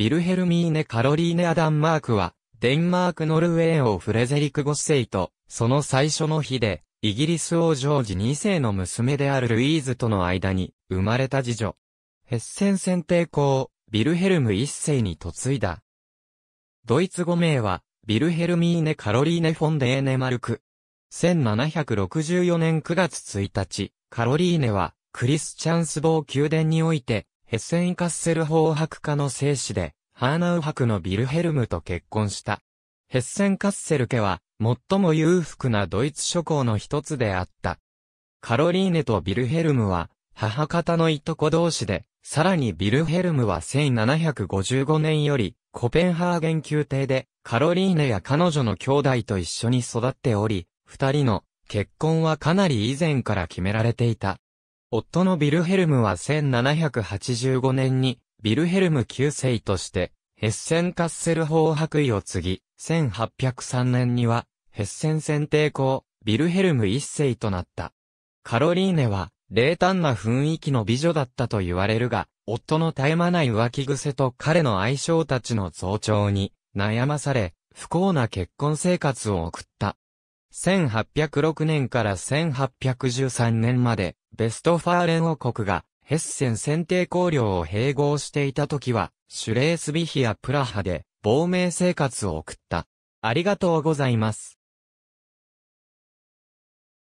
ビルヘルミーネ・カロリーネ・アダンマークは、デンマーク・ノルウェー王フレゼリク5世と、その最初の日で、イギリス王ジョージ2世の娘であるルイーズとの間に、生まれた次女。ヘッセン選定校、ビルヘルム1世に嫁いだ。ドイツ語名は、ビルヘルミーネ・カロリーネ・フォンデーネ・マルク。1764年9月1日、カロリーネは、クリスチャンスボー宮殿において、ヘッセンカッセル法博家の生死で、ハーナウ博のビルヘルムと結婚した。ヘッセンカッセル家は、最も裕福なドイツ諸侯の一つであった。カロリーネとビルヘルムは、母方のいとこ同士で、さらにビルヘルムは1755年より、コペンハーゲン宮廷で、カロリーネや彼女の兄弟と一緒に育っており、二人の結婚はかなり以前から決められていた。夫のビルヘルムは1785年に、ビルヘルム9世として、ヘッセンカッセル法白衣を継ぎ、1803年には、ヘッセン選定校、ビルヘルム1世となった。カロリーネは、冷淡な雰囲気の美女だったと言われるが、夫の絶え間ない浮気癖と彼の愛称たちの増長に悩まされ、不幸な結婚生活を送った。1806年から1813年まで、ベストファーレン王国がヘッセン選定公領を併合していた時は、シュレースビヒやプラハで亡命生活を送った。ありがとうございます。